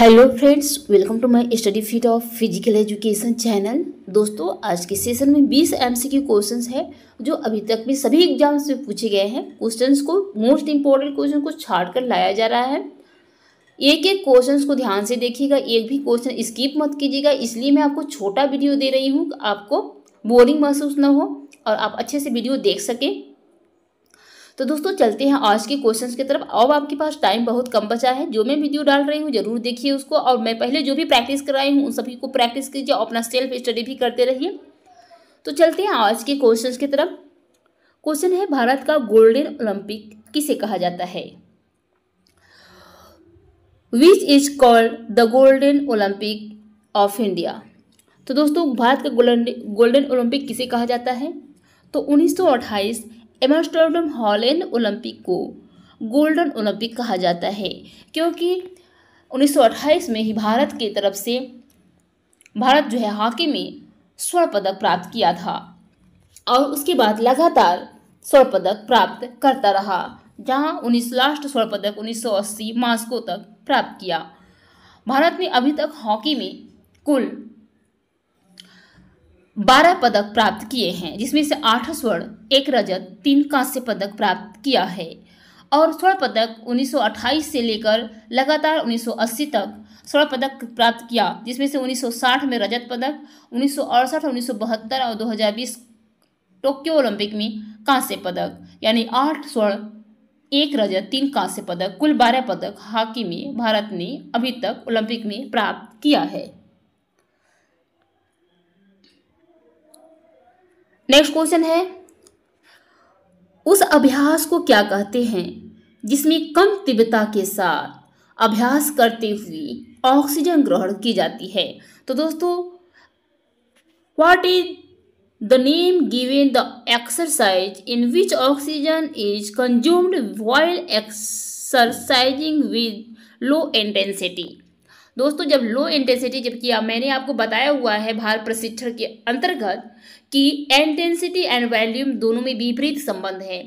hello friends welcome to my study feet of physical education channel दोस्तों आज के session में 20 एमसीक्यू क्वेश्चंस है जो अभी तक भी सभी एग्जाम्स में पूछे गए हैं क्वेश्चंस को मोस्ट इंपॉर्टेंट क्वेश्चन को छाट कर लाया जा रहा है एक एक क्वेश्चंस को ध्यान से देखिएगा एक भी क्वेश्चन स्किप मत कीजिएगा इसलिए मैं आपको छोटा वीडियो दे रही हूँ आपको बोरिंग महसूस ना हो और आप अच्छे से वीडियो देख सकें तो दोस्तों चलते हैं आज के क्वेश्चंस की तरफ अब आपके पास टाइम बहुत कम बचा है जो मैं वीडियो डाल रही हूँ जरूर देखिए उसको और मैं पहले जो भी प्रैक्टिस कर रही हूँ उन सभी को प्रैक्टिस कीजिए और अपना सेल्फ स्टडी भी करते रहिए तो चलते हैं आज के क्वेश्चन की तरफ क्वेश्चन है भारत का गोल्डन ओलंपिक किसे कहा जाता है which is called the golden Olympic of India तो दोस्तों भारत का गोल्डन गोल्डन ओलंपिक किसे कहा जाता है तो 1928 एमस्टरडम हॉलैंड ओलंपिक को गोल्डन ओलंपिक कहा जाता है क्योंकि 1928 में ही भारत की तरफ से भारत जो है हॉकी में स्वर्ण पदक प्राप्त किया था और उसके बाद लगातार स्वर्ण पदक प्राप्त करता रहा जहां उन्नीस लास्ट स्वर्ण पदक 1980 मास्को तक प्राप्त किया भारत ने अभी तक हॉकी में कुल बारह पदक प्राप्त किए हैं जिसमें से आठ स्वर्ण एक रजत तीन कांस्य पदक प्राप्त किया है और स्वर्ण पदक 1928 से लेकर लगातार 1980 तक स्वर्ण पदक प्राप्त किया जिसमें से 1960 में रजत पदक उन्नीस सौ उन्नीस और 2020 टोक्यो ओलंपिक में कांस्य पदक यानी आठ स्वर्ण एक रजत तीन कांस्य पदक कुल बारह पदक हॉकी में भारत ने अभी तक ओलंपिक में प्राप्त किया है नेक्स्ट क्वेश्चन है उस अभ्यास को क्या कहते हैं जिसमें कम तीव्रता के साथ अभ्यास करते हुए ऑक्सीजन ग्रहण की जाती है तो दोस्तों what is the name given the exercise in which oxygen is consumed while exercising with low intensity दोस्तों जब लो इंटेंसिटी जबकि मैंने आपको बताया हुआ है भार प्रशिक्षण के अंतर्गत कि इंटेंसिटी एंड वैल्यूम दोनों में विपरीत संबंध है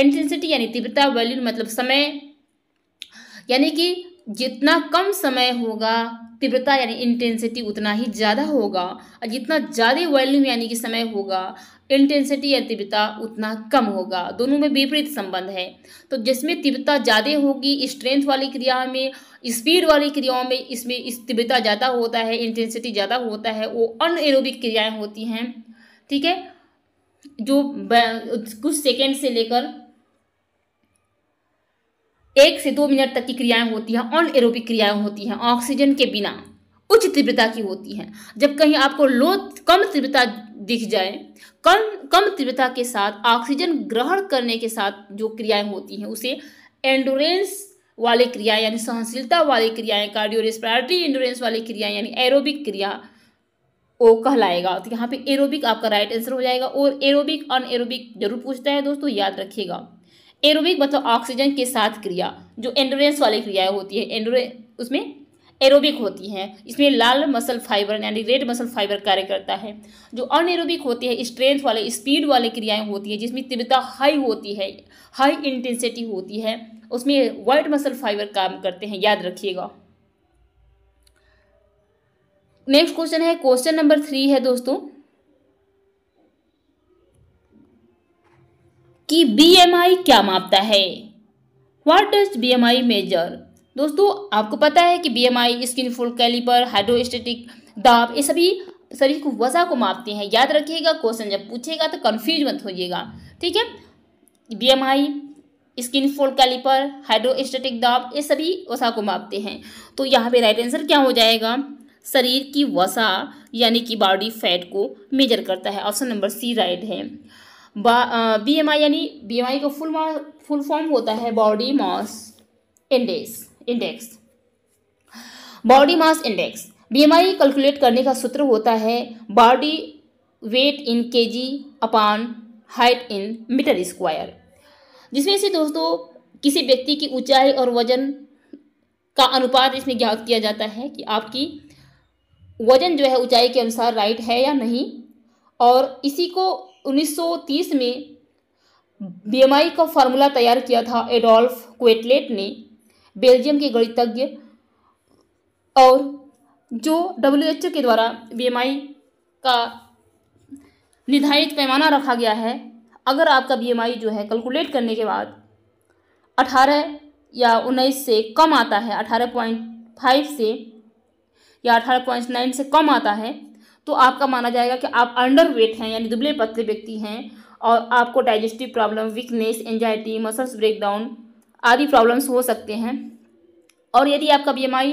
इंटेंसिटी यानी तीव्रता वैल्यूम मतलब समय यानी कि जितना कम समय होगा तीव्रता यानी इंटेंसिटी उतना ही ज़्यादा होगा और जितना ज़्यादा वॉल्यूम यानी कि समय होगा इंटेंसिटी या तीव्रता उतना कम होगा दोनों में विपरीत संबंध है तो जिसमें तीव्रता ज़्यादा होगी स्ट्रेंथ वाली क्रिया में स्पीड वाली क्रियाओं में इसमें इस तीव्रता ज़्यादा होता है इंटेंसिटी ज़्यादा होता है वो अन एरोबिक क्रियाएँ होती हैं ठीक है जो कुछ सेकेंड से लेकर एक से दो मिनट तक की क्रियाएं होती हैं अन एरोबिक क्रियाएं होती हैं ऑक्सीजन के बिना उच्च तीव्रता की होती हैं जब कहीं आपको लो कम तीव्रता दिख जाए कम कम तीव्रता के साथ ऑक्सीजन ग्रहण करने के साथ जो क्रियाएं होती हैं उसे एंडोरेंस वाले क्रियाएं यानी सहनशीलता वाली क्रियाएं कार्डियो रेस्पिरेटरी इंडोरेंस वाली क्रियाएं यानी एरोबिक क्रिया वो कहलाएगा तो यहाँ पे एरोबिक आपका राइट आंसर हो जाएगा और एरोबिक अन एरोबिक जरूर पूछता है दोस्तों याद रखिएगा एरोबिक मतलब ऑक्सीजन के साथ क्रिया जो एंडोरेंस वाली क्रियाएं होती है एंडोरे उसमें एरोबिक होती हैं इसमें लाल मसल फाइबर यानी रेड मसल फाइबर कार्य करता है जो अनएरोबिक होती है स्ट्रेंथ वाले स्पीड वाले क्रियाएं होती हैं जिसमें तीव्रता हाई होती है हाई इंटेंसिटी होती है उसमें वाइट मसल फाइबर काम करते हैं याद रखिएगा नेक्स्ट क्वेश्चन है क्वेश्चन नंबर थ्री है दोस्तों कि बी क्या मापता है वाट डज आई मेजर दोस्तों आपको पता है कि BMI skin full calliper hydrostatic दाब ये सभी शरीर को वजह को मापते हैं याद रखिएगा क्वेश्चन जब पूछेगा तो कन्फ्यूज मत होइएगा ठीक है BMI skin fold calliper hydrostatic दाब ये सभी वसा को मापते हैं तो यहाँ पे राइट आंसर क्या हो जाएगा शरीर की वसा यानी कि बॉडी फैट को मेजर करता है ऑप्शन नंबर सी राइट है बी एम आई यानी बी एम आई का फुल फुल फॉर्म होता है body mass index index body mass index BMI calculate करने का सूत्र होता है body weight in kg upon height in metre square जिसमें से दोस्तों किसी व्यक्ति की ऊंचाई और वजन का अनुपात इसमें ज्ञात किया जाता है कि आपकी वजन जो है ऊंचाई के अनुसार राइट है या नहीं और इसी को 1930 में बीएमआई का फार्मूला तैयार किया था एडोल्फ क्वेटलेट ने बेल्जियम के गणितज्ञ और जो डब्ल्यू एच ओ के द्वारा आई का निर्धारित पैमाना रखा गया है अगर आपका आई जो है कैलकुलेट करने के बाद 18 या 19 से कम आता है 18.5 से या 18.9 से कम आता है तो आपका माना जाएगा कि आप अंडर वेट हैं यानी दुबले पतले व्यक्ति हैं और आपको digestive problem weakness anxiety muscles breakdown आदि प्रॉब्लम्स हो सकते हैं और यदि आपका बी एम आई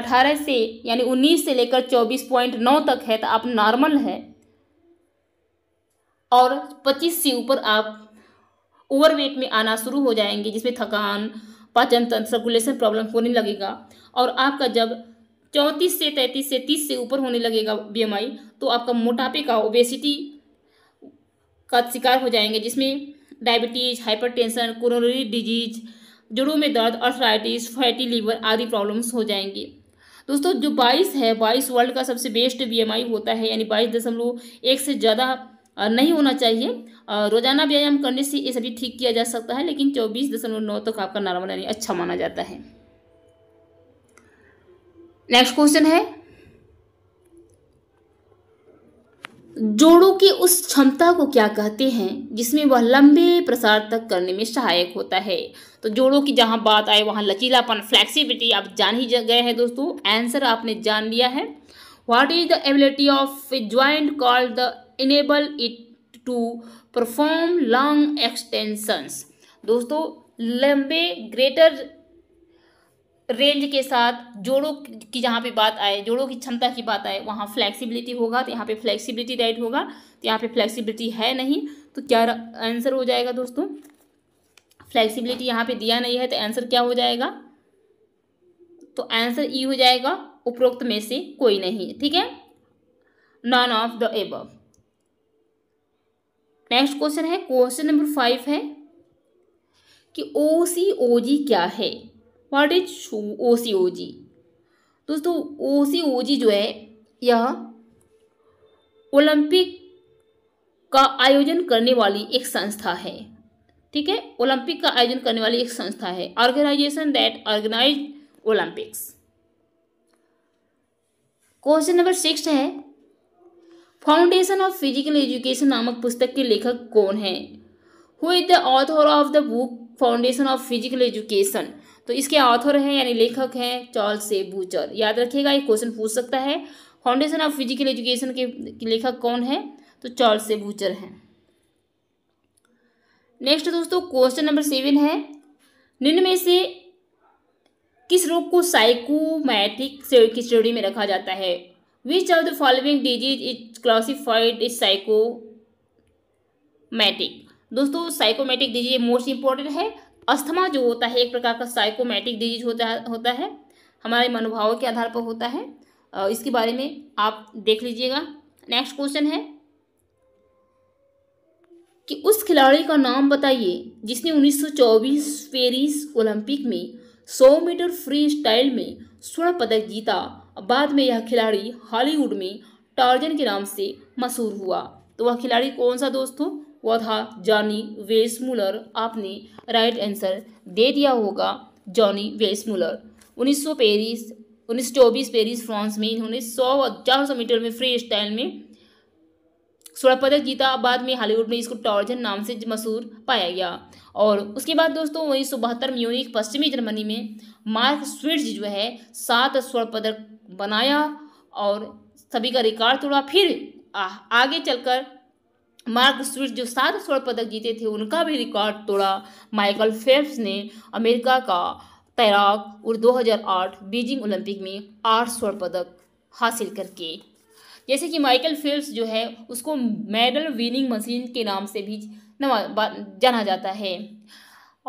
अठारह से यानी उन्नीस से लेकर चौबीस पॉइंट नौ तक है तो आप नॉर्मल है और पच्चीस से ऊपर आप ओवरवेट में आना शुरू हो जाएंगे जिसमें थकान पाचन तंत्र सर्कुलेशन प्रॉब्लम होने लगेगा और आपका जब चौंतीस से तैंतीस से तीस से ऊपर होने लगेगा बीएमआई तो आपका मोटापे का ओबेसिटी का शिकार हो जाएंगे जिसमें डायबिटीज़ हाइपरटेंशन कोरोनरी डिजीज़ जड़ों में दर्द अर्थराइटिस फैटी लीवर आदि प्रॉब्लम्स हो जाएंगी दोस्तों जो बाईस है बाईस वर्ल्ड का सबसे बेस्ट बीएमआई होता है यानी बाईस दशमलव एक से ज़्यादा नहीं होना चाहिए रोजाना व्यायाम करने से ये सभी ठीक किया जा सकता है लेकिन चौबीस दशमलव नौ तक आपका नॉर्मल यानी अच्छा माना जाता है नेक्स्ट क्वेश्चन है जोड़ों की उस क्षमता को क्या कहते हैं जिसमें वह लंबे प्रसार तक करने में सहायक होता है तो जोड़ों की जहाँ बात आए वहाँ लचीलापन फ्लैक्सीबिलिटी आप जान ही गए हैं दोस्तों आंसर आपने जान लिया है what is the ability of a joint called the enable it to perform long extensions दोस्तों लंबे ग्रेटर रेंज के साथ जोड़ों की जहाँ पे बात आए जोड़ों की क्षमता की बात आए वहाँ फ्लेक्सिबिलिटी होगा तो यहाँ पे फ्लेक्सिबिलिटी राइट होगा तो यहाँ पे फ्लेक्सिबिलिटी है नहीं तो क्या आंसर हो जाएगा दोस्तों फ्लेक्सिबिलिटी यहाँ पे दिया नहीं है तो आंसर क्या हो जाएगा तो आंसर ई हो जाएगा उपरोक्त में से कोई नहीं ठीक है none of the ab next question है क्वेश्चन नंबर फाइव है कि ओ सी ओ जी क्या है वॉट इज ओ सी ओ जी दोस्तों ओ सी ओ जी जो है यह ओलंपिक का आयोजन करने वाली एक संस्था है ठीक है ओलंपिक का आयोजन करने वाली एक संस्था है organisation that organise Olympics question number six है फाउंडेशन ऑफ फिजिकल एजुकेशन नामक पुस्तक के लेखक कौन है who is the author of the book foundation of physical education तो इसके ऑथर हैं यानी लेखक हैं चार्ल्स से बूचर याद रखिएगा ये क्वेश्चन पूछ सकता है फाउंडेशन ऑफ फिजिकल एजुकेशन के लेखक कौन है तो चार्ल्स से बूचर हैं नेक्स्ट दोस्तों क्वेश्चन नंबर सेवन है निम्न में से किस रोग को साइकोमैटिक की श्रेणी में रखा जाता है which of the following disease is classified is psychosomatic दोस्तों साइकोमैटिक डिजीज मोस्ट इंपॉर्टेंट है अस्थमा जो होता है एक प्रकार का साइकोमैटिक डिजीज होता होता है हमारे मनोभाव के आधार पर होता है इसके बारे में आप देख लीजिएगा नेक्स्ट क्वेश्चन है कि उस खिलाड़ी का नाम बताइए जिसने 1924 पेरिस ओलंपिक में 100 मीटर फ्री स्टाइल में स्वर्ण पदक जीता बाद में यह खिलाड़ी हॉलीवुड में टार्जन के नाम से मशहूर हुआ तो वह खिलाड़ी कौन सा दोस्तों वह था जॉनी वेसमुलर आपने राइट आंसर दे दिया होगा जॉनी उन्नीस 1900 पेरिस 1924 पेरिस फ्रांस में इन्होंने 100 और 400 मीटर में फ्री स्टाइल में स्वर्ण पदक जीता बाद में हॉलीवुड में इसको टॉर्जन नाम से मशहूर पाया गया और उसके बाद दोस्तों उन्नीस सौ बहत्तर में यूनिक पश्चिमी जर्मनी में मार्क स्विट्स जो है सात स्वर्ण पदक बनाया और सभी का रिकॉर्ड तोड़ा फिर आ, आगे चलकर मार्क स्विट्स जो सात स्वर्ण पदक जीते थे उनका भी रिकॉर्ड तोड़ा माइकल फेप्स ने अमेरिका का तैराक और आठ बीजिंग ओलंपिक में आठ स्वर्ण पदक हासिल करके जैसे कि माइकल फिल्स जो है उसको मेडल विनिंग मशीन के नाम से भी जाना जाता है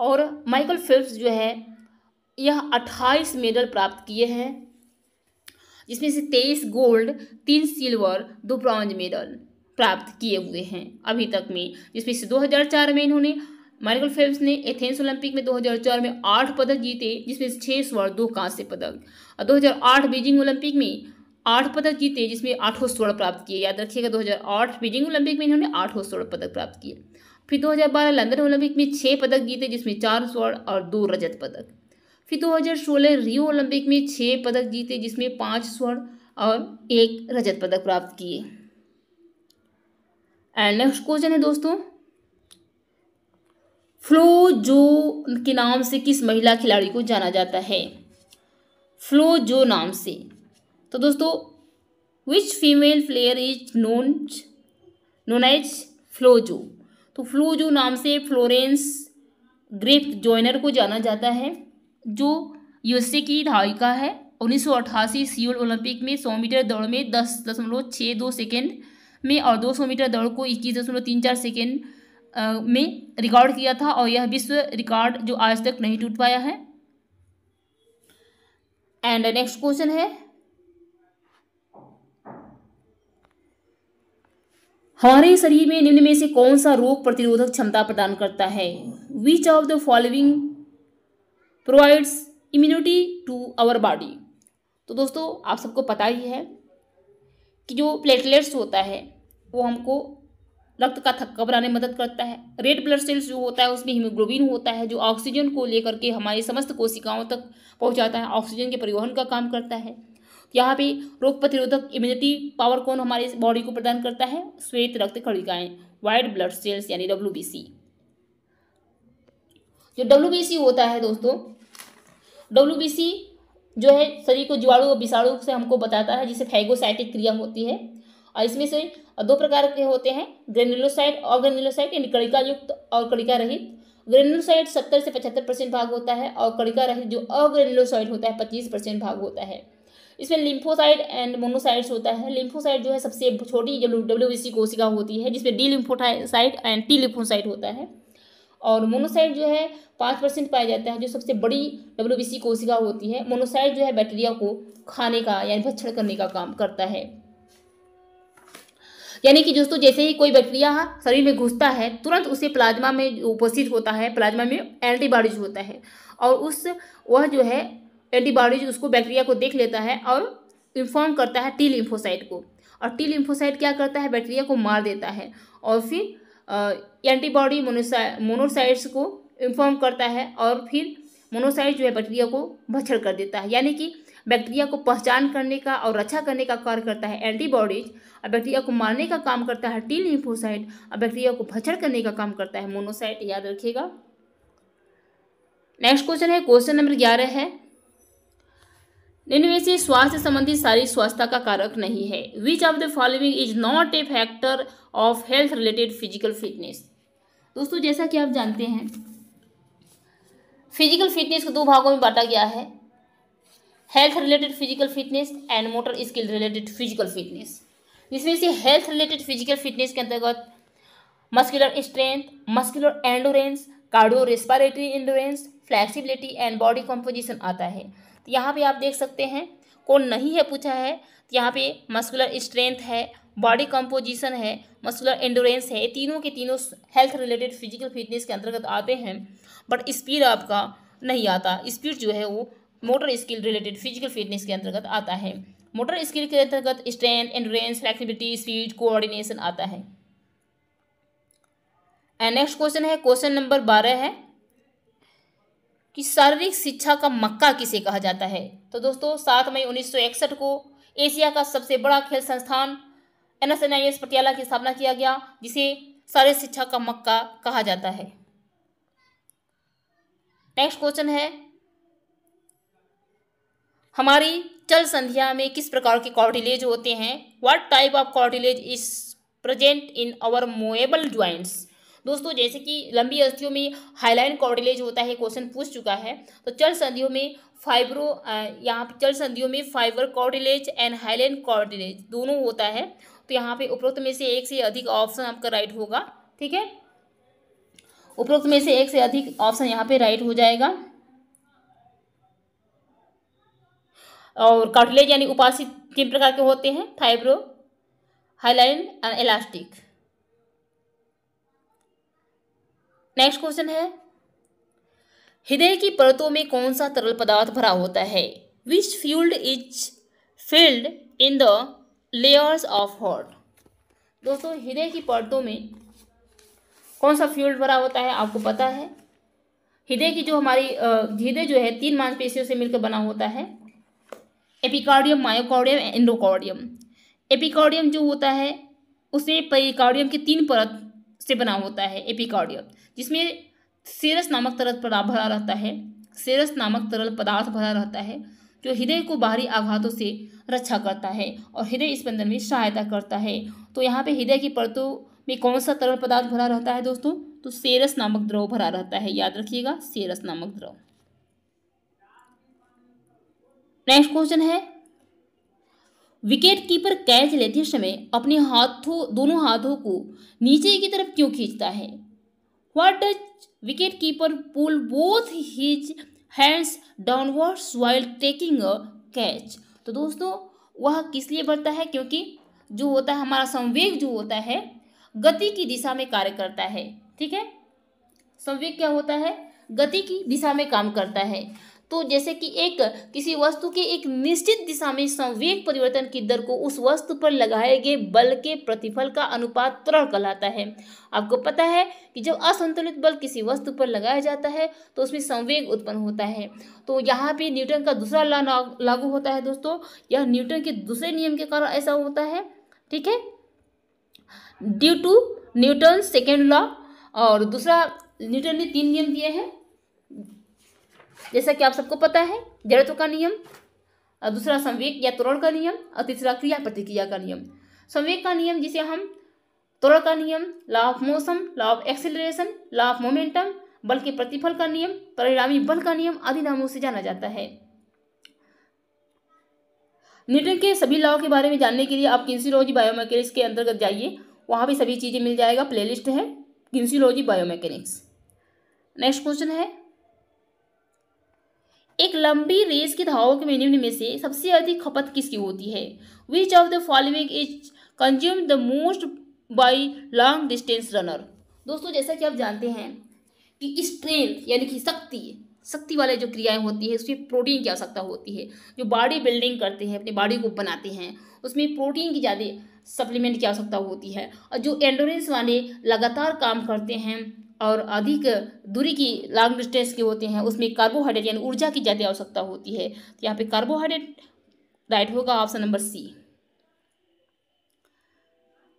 और माइकल फिल्स जो है यह अट्ठाईस मेडल प्राप्त किए हैं जिसमें से तेईस गोल्ड तीन सिल्वर दो ब्रॉन्ज मेडल प्राप्त किए हुए हैं अभी तक में जिसमें से 2004 में इन्होंने माइकल फिल्प्स ने एथेंस ओलंपिक में 2004 में आठ पदक जीते जिसमें से छः स्वर्ण दो कांस्य पदक और 2008 बीजिंग ओलंपिक में आठ पदक जीते जिसमें आठों स्वर्ण प्राप्त किए याद रखिएगा 2008 बीजिंग ओलंपिक में इन्होंने आठों स्वर्ण पदक प्राप्त किए फिर 2012 लंदन ओलंपिक में छः पदक जीते जिसमें चार स्वर्ण और दो रजत पदक फिर 2016 रियो ओलंपिक में छः पदक जीते जिसमें पाँच स्वर्ण और एक रजत पदक प्राप्त किए एंड नेक्स्ट क्वेश्चन है दोस्तों फ्लो जो के नाम से किस महिला खिलाड़ी को जाना जाता है फ्लो जो नाम से तो दोस्तों which female player is known known as FloJo तो फ्लोजो नाम से फ्लोरेंस ग्रेप जॉइनर को जाना जाता है जो यूएसए की धाविका है उन्नीस सियोल ओलंपिक में सौ मीटर दौड़ में दस दशमलव छः दो सेकेंड में और दो सौ मीटर दौड़ को इक्कीस दशमलव तीन चार सेकेंड में रिकॉर्ड किया था और यह विश्व रिकॉर्ड जो आज तक नहीं टूट पाया है एंड नेक्स्ट क्वेश्चन है हमारे शरीर में निम्न में से कौन सा रोग प्रतिरोधक क्षमता प्रदान करता है which of the following provides immunity to our body तो दोस्तों आप सबको पता ही है कि जो प्लेटलेट्स होता है वो हमको रक्त का थक्का बनाने में मदद करता है रेड ब्लड सेल्स जो होता है उसमें हीमोग्लोबिन होता है जो ऑक्सीजन को लेकर के हमारी समस्त कोशिकाओं तक पहुंचाता है ऑक्सीजन के परिवहन का काम करता है यहाँ पे रोग प्रतिरोधक इम्यूनिटी पावर कौन हमारे बॉडी को प्रदान करता है श्वेत रक्त खड़िकाएं वाइट ब्लड सेल्स यानी डब्ल्यू जो डब्ल्यू होता है दोस्तों डब्ल्यू जो है शरीर को जीवाणु और विषाणु से हमको बताता है जिसे फैगोसाइटिक क्रिया होती है और इसमें से दो प्रकार के होते हैं ग्रेनुलोसाइट और ग्रेनुलोसाइट यानी कड़िका युक्त और कड़िका रहित ग्रेनुलोसाइट सत्तर से पचहत्तर परसेंट भाग होता है और कड़िका रहित जो अग्रेनुलोसाइट होता है पच्चीस परसेंट भाग होता है इसमें लिम्फोसाइड एंड मोनोसाइड्स होता है लिम्फोसाइड जो है सबसे छोटी डब्ल्यू कोशिका होती है जिसमें D lymphocyte and T lymphocyte होता है और मोनोसाइड जो है पाँच परसेंट पाया जाता है जो सबसे बड़ी डब्ल्यू कोशिका होती है मोनोसाइड जो है बैक्टीरिया को खाने का यानी भक्षण करने का काम करता है यानी कि दोस्तों जैसे ही कोई बैक्टीरिया शरीर में घुसता है तुरंत उसे प्लाज्मा में उपस्थित होता है प्लाज्मा में एंटीबॉडीज होता है और उस वह जो है एंटीबॉडीज उसको बैक्टीरिया को देख लेता है और इन्फॉर्म करता है टी लिम्फोसाइट को और टी लिम्फोसाइट क्या करता है बैक्टीरिया को मार देता है और फिर एंटीबॉडी मोनोसा मोनोसाइट्स को इन्फॉर्म करता है और फिर मोनोसाइट जो है बैक्टीरिया को भछड़ कर देता है यानी कि बैक्टीरिया को पहचान करने का और रक्षा करने का कार्य करता है एंटीबॉडीज और बैक्टीरिया को मारने का काम करता है टी लिम्फोसाइट और बैक्टीरिया को भछड़ करने का काम करता है मोनोसाइट याद रखिएगा नेक्स्ट क्वेश्चन है क्वेश्चन नंबर ग्यारह है इनमें से स्वास्थ्य संबंधी शारीरिक स्वास्थ्य का कारक नहीं है which of the following is not a factor of health related physical fitness दोस्तों जैसा कि आप जानते हैं फिजिकल फिटनेस को दो भागों में बांटा गया है health related physical fitness and motor skill related physical fitness जिसमें से हेल्थ रिलेटेड फिजिकल फिटनेस के अंतर्गत muscular strength muscular endurance cardio respiratory endurance flexibility and body composition आता है तो यहाँ पे आप देख सकते हैं कौन नहीं है पूछा है तो यहाँ पे मस्कुलर स्ट्रेंथ है बॉडी कंपोजिशन है मस्कुलर एंडोरेंस है ये तीनों के तीनों हेल्थ रिलेटेड फिजिकल फिटनेस के अंतर्गत आते हैं बट स्पीड आपका नहीं आता स्पीड जो है वो motor skill related physical fitness के अंतर्गत आता है मोटर स्किल के अंतर्गत strength endurance flexibility speed coordination आता है एंड नेक्स्ट क्वेश्चन है क्वेश्चन नंबर बारह है कि शारीरिक शिक्षा का मक्का किसे कहा जाता है तो दोस्तों सात मई उन्नीस को एशिया का सबसे बड़ा खेल संस्थान एन एस एन पटियाला की स्थापना किया गया जिसे शारीरिक शिक्षा का मक्का कहा जाता है नेक्स्ट क्वेश्चन है हमारी चल संध्या में किस प्रकार के कॉर्टिलेज होते हैं what type of cartilage is present in our movable joints दोस्तों जैसे कि लंबी अस्थियों में हाईलाइन कॉर्डिलेज होता है क्वेश्चन पूछ चुका है तो चल संधियों में फाइब्रो यहाँ पे चल संधियों में fibre cartilage and hyaline cartilage दोनों होता है तो यहाँ पे उपरोक्त में से एक से अधिक ऑप्शन आपका राइट होगा ठीक है उपरोक्त में से एक से अधिक ऑप्शन यहाँ पे राइट हो जाएगा और कार्टिलेज यानी उपासित तीन प्रकार के होते हैं fibro hyaline and elastic next question है हृदय की परतों में कौन सा तरल पदार्थ भरा होता है which fluid is filled in the layers of heart दोस्तों हृदय की परतों में कौन सा फ्यूल्ड भरा होता है आपको पता है हृदय की जो हमारी हृदय जो है तीन मांसपेशियों से मिलकर बना होता है एपिकार्डियम मायोकार्डियम एंडोकार्डियम एपिकार्डियम जो होता है उसमें पेरिकार्डियम की तीन परत से बना होता है एपिकार्डियम जिसमें सेरस नामक तरल पदार्थ भरा रहता है सेरस नामक तरल पदार्थ भरा रहता है जो हृदय को बाहरी आघातों से रक्षा करता है और हृदय स्पंदन में सहायता करता है तो यहाँ पे हृदय की परतों में कौन सा तरल पदार्थ भरा रहता है दोस्तों तो सेरस नामक द्रव भरा रहता है याद रखिएगा सेरस नामक द्रव नेक्स्ट क्वेश्चन है विकेट कीपर कैच लेते समय अपने हाथों दोनों हाथों को नीचे की तरफ क्यों खींचता है what does wicket keeper pull both his hands downwards while taking a catch तो दोस्तों वह किस लिए बढ़ता है क्योंकि जो होता है हमारा संवेग जो होता है गति की दिशा में कार्य करता है ठीक है संवेग क्या होता है गति की दिशा में काम करता है तो जैसे कि एक किसी वस्तु के एक निश्चित दिशा में संवेग परिवर्तन की दर को उस वस्तु पर लगाए गए बल के प्रतिफल का अनुपात त्रण कहलाता है आपको पता है कि जब असंतुलित बल किसी वस्तु पर लगाया जाता है तो उसमें संवेग उत्पन्न होता है तो यहाँ पे न्यूटन का दूसरा लॉ लागू होता है दोस्तों यह न्यूटन के दूसरे नियम के कारण ऐसा होता है ठीक है due to Newton second law और दूसरा न्यूटन ने तीन नियम दिए हैं जैसा कि आप सबको पता है जड़त्व का नियम और दूसरा संवेक या त्वरण का नियम और तीसरा क्रिया प्रतिक्रिया का नियम संवेक का नियम जिसे हम त्वरण का नियम law of motion law of acceleration law of momentum बल के प्रतिफल का नियम परिणामी बल का नियम आदि नामों से जाना जाता है न्यूटन के सभी लॉ के बारे में जानने के लिए आप किन्सियोलॉजी बायोमैकेनिक्स के अंतर्गत जाइए वहाँ भी सभी चीज़ें मिल जाएगा प्लेलिस्ट है किन्सियोलॉजी बायोमैकेनिक्स नेक्स्ट क्वेश्चन है एक लंबी रेस की धावों के मेन्यू में से सबसे अधिक खपत किसकी होती है which of the following is consume the most by long distance runner दोस्तों जैसा कि आप जानते हैं कि स्ट्रेंथ यानी कि शक्ति शक्ति वाले जो क्रियाएं होती है उसमें प्रोटीन की आवश्यकता होती है जो बॉडी बिल्डिंग करते हैं अपनी बॉडी को बनाते हैं उसमें प्रोटीन की ज़्यादा सप्लीमेंट की आवश्यकता होती है और जो एंडोरेंस वाले लगातार काम करते हैं और अधिक दूरी की लॉन्ग डिस्टेंस के होते हैं उसमें कार्बोहाइड्रेट यानी ऊर्जा की ज़्यादा आवश्यकता होती है तो यहाँ पे कार्बोहाइड्रेट राइट होगा option number C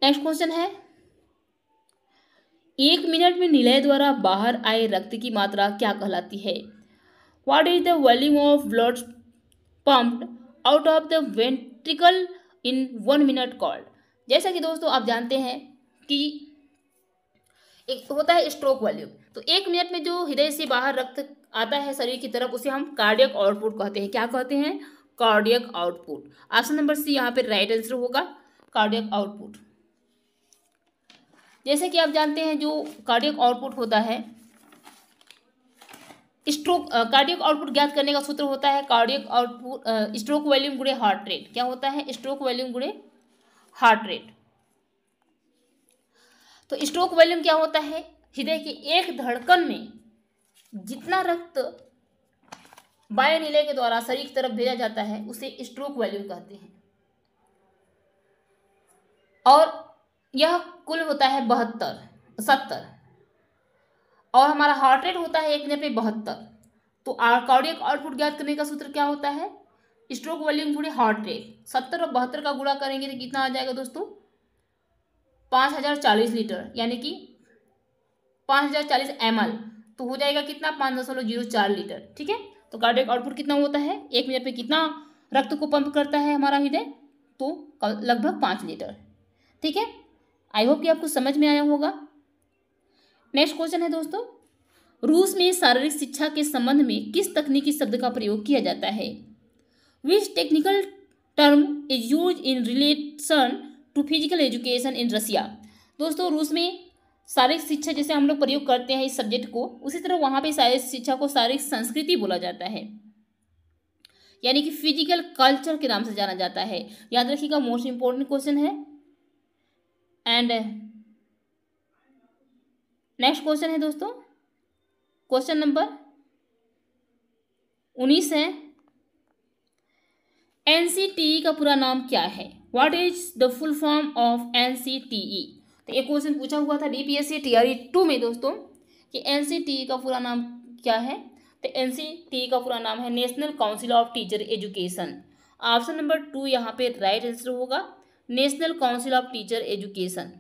next question है एक मिनट में निलय द्वारा बाहर आए रक्त की मात्रा क्या कहलाती है what is the volume of blood pump out of the ventricle in one minute called जैसा कि दोस्तों आप जानते हैं कि एक होता है स्ट्रोक वॉल्यूम तो एक मिनट में जो हृदय से बाहर रक्त आता है शरीर की तरफ उसे हम कार्डियक आउटपुट कहते हैं क्या कहते हैं cardiac output option number C यहाँ पे राइट आंसर होगा कार्डियक आउटपुट जैसे कि आप जानते हैं जो कार्डियक आउटपुट होता है स्ट्रोक कार्डियक आउटपुट ज्ञात करने का सूत्र होता है कार्डियक आउटपुट स्ट्रोक वॉल्यूम गुड़े हार्ट रेट क्या होता है स्ट्रोक वॉल्यूम गुड़े हार्ट रेट तो स्ट्रोक वॉल्यूम क्या होता है हृदय की एक धड़कन में जितना रक्त बायोनिले के द्वारा शरीर की तरफ भेजा जाता है उसे स्ट्रोक वॉल्यूम कहते हैं और यह कुल होता है बहत्तर सत्तर और हमारा हार्ट रेट होता है एक मिनट में बहत्तर तो कार्डियक आउटपुट ज्ञात करने का सूत्र क्या होता है स्ट्रोक वॉल्यूम गुड़े हार्ट रेट सत्तर और बहत्तर का गुणा करेंगे तो कितना आ जाएगा दोस्तों पाँच हज़ार चालीस लीटर यानी कि पाँच हज़ार चालीस एम तो हो जाएगा कितना पाँच दशमलव जीरो चार लीटर ठीक है तो कार्डियक आउटपुट कितना होता है एक मिनट में कितना रक्त को पंप करता है हमारा हृदय तो लगभग पाँच लीटर ठीक है आई होप कि आपको समझ में आया होगा नेक्स्ट क्वेश्चन है दोस्तों रूस में शारीरिक शिक्षा के संबंध में किस तकनीकी शब्द का प्रयोग किया जाता है which technical term is use in relation to physical education in Russia दोस्तों रूस में शारीरिक शिक्षा जैसे हम लोग प्रयोग करते हैं इस सब्जेक्ट को उसी तरह वहाँ पे शारीरिक शिक्षा को शारीरिक संस्कृति बोला जाता है यानी कि फिजिकल कल्चर के नाम से जाना जाता है याद रखिएगा मोस्ट इंपॉर्टेंट क्वेश्चन है एंड नेक्स्ट क्वेश्चन है दोस्तों क्वेश्चन नंबर उन्नीस है एनसीटीई e का पूरा नाम क्या है what is the full form of N तो एक क्वेश्चन पूछा हुआ था डीपीएससी टीआरई टू में दोस्तों कि एन e का पूरा नाम क्या है तो एन e का पूरा नाम है National Council of Teacher Education option number two यहाँ पे राइट आंसर होगा National Council of Teacher Education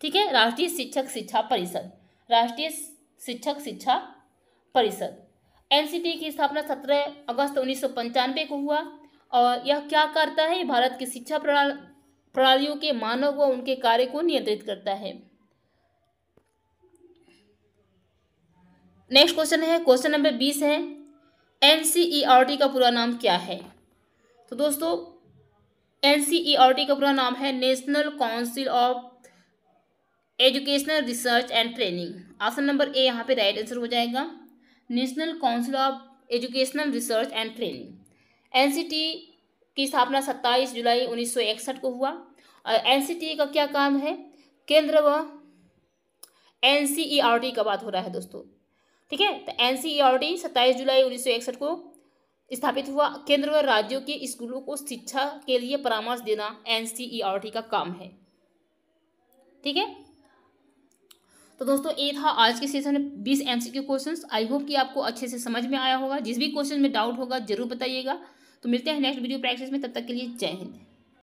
ठीक है राष्ट्रीय शिक्षक शिक्षा परिषद राष्ट्रीय शिक्षक शिक्षा परिषद एनसीटी e की स्थापना सत्रह अगस्त उन्नीस को हुआ और यह क्या करता है भारत की शिक्षा प्रणालियों के मानव व उनके कार्य को नियंत्रित करता है नेक्स्ट क्वेश्चन है क्वेश्चन नंबर बीस है एन e का पूरा नाम क्या है तो दोस्तों एन e का पूरा नाम है National Council of Educational Research and Training option number A यहाँ पे राइट आंसर हो जाएगा National Council of Educational Research and Training NCT की स्थापना 27 जुलाई 1961 को हुआ और एनसीटी का क्या काम है केंद्र व एनसीईआरटी e का बात हो रहा है दोस्तों ठीक है तो एन सी ई जुलाई 1961 को स्थापित हुआ केंद्र व राज्यों के स्कूलों को शिक्षा के लिए परामर्श देना एनसीईआरटी e का काम है ठीक है तो दोस्तों ये था आज के सेशन में बीस एमसीक्यू क्वेश्चंस आई होप कि आपको अच्छे से समझ में आया होगा जिस भी क्वेश्चन में डाउट होगा जरूर बताइएगा तो मिलते हैं नेक्स्ट वीडियो प्रैक्टिस में तब तक के लिए जय हिंद